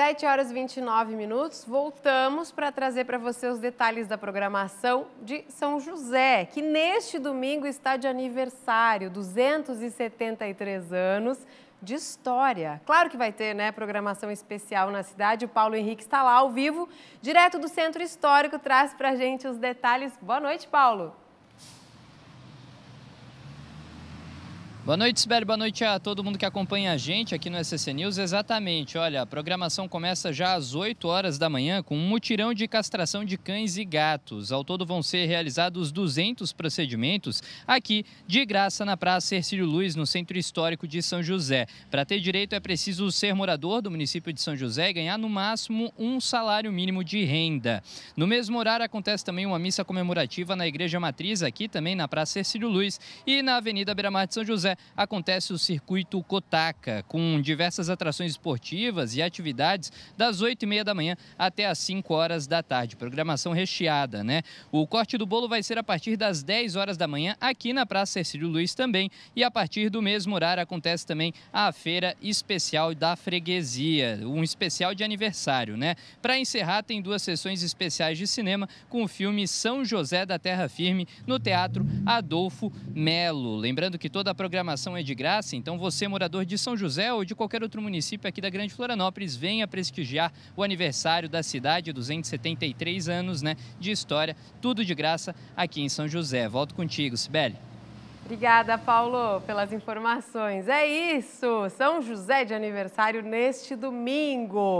7 horas e 29 minutos, voltamos para trazer para você os detalhes da programação de São José, que neste domingo está de aniversário, 273 anos de história. Claro que vai ter, né, programação especial na cidade. O Paulo Henrique está lá ao vivo, direto do Centro Histórico, traz para gente os detalhes. Boa noite, Paulo. Boa noite, Sibeli. Boa noite a todo mundo que acompanha a gente aqui no SCC News. Exatamente, olha, a programação começa já às 8 horas da manhã com um mutirão de castração de cães e gatos. Ao todo vão ser realizados 200 procedimentos aqui de graça na Praça Ercílio Luz, no Centro Histórico de São José. Para ter direito é preciso ser morador do município de São José e ganhar no máximo um salário mínimo de renda. No mesmo horário acontece também uma missa comemorativa na Igreja Matriz, aqui também na Praça Ercílio Luz e na Avenida Beira-Mar de São José acontece o circuito Kotaka, com diversas atrações esportivas e atividades das 8h30 da manhã até as 5 horas da tarde. Programação recheada, né? O corte do bolo vai ser a partir das 10 horas da manhã aqui na Praça Cecílio Luiz também. E a partir do mesmo horário acontece também a feira especial da freguesia, um especial de aniversário, né? Para encerrar, tem duas sessões especiais de cinema com o filme São José da Terra Firme no Teatro Adolfo Melo. Lembrando que toda a programação programação é de graça, então você, morador de São José ou de qualquer outro município aqui da Grande Florianópolis, venha prestigiar o aniversário da cidade, 273 anos né, de história, tudo de graça aqui em São José. Volto contigo, Sibeli. Obrigada, Paulo, pelas informações. É isso! São José de aniversário neste domingo.